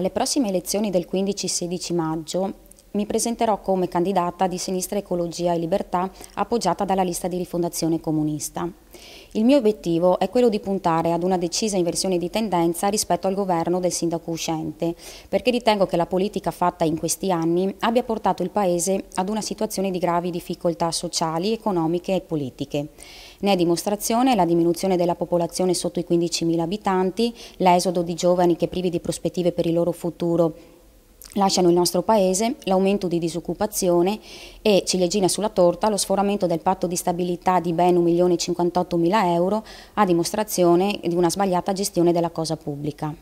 Alle prossime elezioni del 15-16 maggio mi presenterò come candidata di Sinistra Ecologia e Libertà appoggiata dalla lista di rifondazione comunista. Il mio obiettivo è quello di puntare ad una decisa inversione di tendenza rispetto al governo del sindaco uscente, perché ritengo che la politica fatta in questi anni abbia portato il Paese ad una situazione di gravi difficoltà sociali, economiche e politiche. Ne è dimostrazione la diminuzione della popolazione sotto i 15.000 abitanti, l'esodo di giovani che privi di prospettive per il loro futuro lasciano il nostro Paese, l'aumento di disoccupazione e, ciliegina sulla torta, lo sforamento del patto di stabilità di ben 1.058.000 euro a dimostrazione di una sbagliata gestione della cosa pubblica.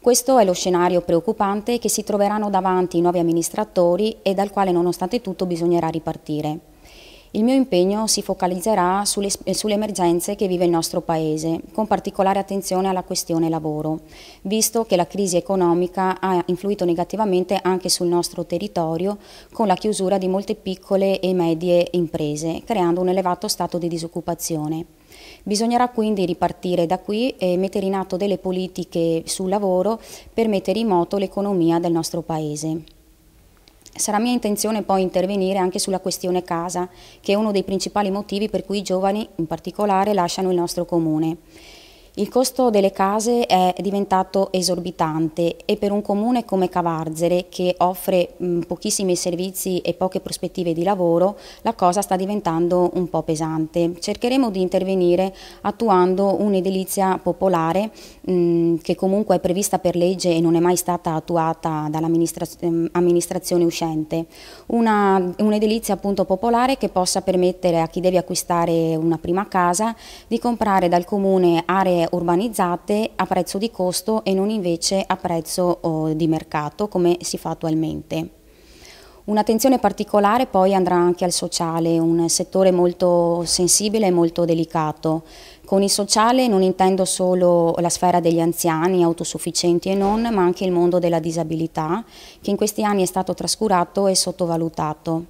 Questo è lo scenario preoccupante che si troveranno davanti i nuovi amministratori e dal quale nonostante tutto bisognerà ripartire. Il mio impegno si focalizzerà sulle, sulle, emergenze che vive il nostro Paese, con particolare attenzione alla questione lavoro, visto che la crisi economica ha influito negativamente anche sul nostro territorio con la chiusura di molte piccole e medie imprese, creando un elevato stato di disoccupazione. Bisognerà quindi ripartire da qui e mettere in atto delle politiche sul lavoro per mettere in moto l'economia del nostro Paese. Sarà mia intenzione poi intervenire anche sulla questione casa, che è uno dei principali motivi per cui i giovani, in particolare, lasciano il nostro comune. Il costo delle case è diventato esorbitante e per un comune come Cavarzere, che offre mh, pochissimi servizi e poche prospettive di lavoro, la cosa sta diventando un po' pesante. Cercheremo di intervenire attuando un'edilizia popolare mh, che comunque è prevista per legge e non è mai stata attuata dall'amministrazione uscente. un'edilizia un appunto popolare che possa permettere a chi deve acquistare una prima casa di comprare dal comune aree aree eh, urbanizzate a prezzo di costo e non invece a prezzo oh, di mercato come si fa attualmente. Un'attenzione particolare poi andrà anche al sociale, un settore molto sensibile e molto delicato. Con il sociale non intendo solo la sfera degli anziani, autosufficienti e non, ma anche il mondo della disabilità, che in questi anni è stato trascurato e sottovalutato.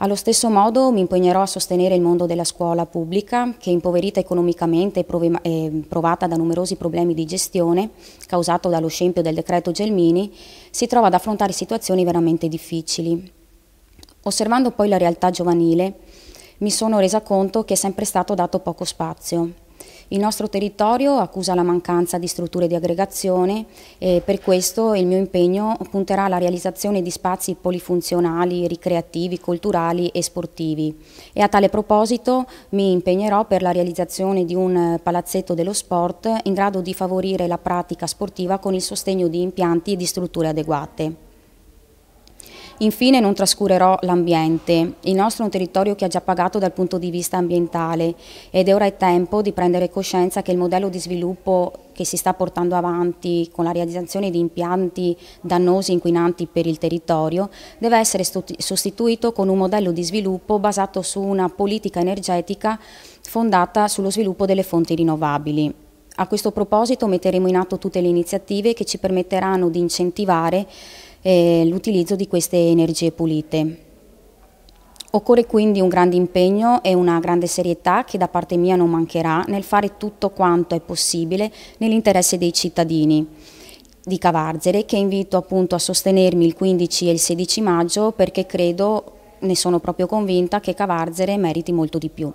Allo stesso modo mi impegnerò a sostenere il mondo della scuola pubblica, che impoverita economicamente e provata da numerosi problemi di gestione, causato dallo scempio del decreto Gelmini, si trova ad affrontare situazioni veramente difficili. Osservando poi la realtà giovanile, mi sono resa conto che è sempre stato dato poco spazio. Il nostro territorio accusa la mancanza di strutture di aggregazione e per questo il mio impegno punterà alla realizzazione di spazi polifunzionali, ricreativi, culturali e sportivi. E a tale proposito mi impegnerò per la realizzazione di un eh, palazzetto dello sport in grado di favorire la pratica sportiva con il sostegno di impianti e di strutture adeguate. Infine non trascurerò l'ambiente. Il nostro è un territorio che ha già pagato dal punto di vista ambientale ed ora è tempo di prendere coscienza che il modello di sviluppo che si sta portando avanti con la realizzazione di impianti dannosi e inquinanti per il territorio deve essere sostituito con un modello di sviluppo basato su una politica energetica fondata sullo sviluppo delle fonti rinnovabili. A questo proposito metteremo in atto tutte le iniziative che ci permetteranno di incentivare eh, l'utilizzo di queste energie pulite. Occorre quindi un grande impegno e una grande serietà che da parte mia non mancherà nel fare tutto quanto è possibile nell'interesse dei cittadini di Cavarzere che invito appunto a sostenermi il 15 e il 16 maggio perché credo, ne sono proprio convinta, che Cavarzere meriti molto di più.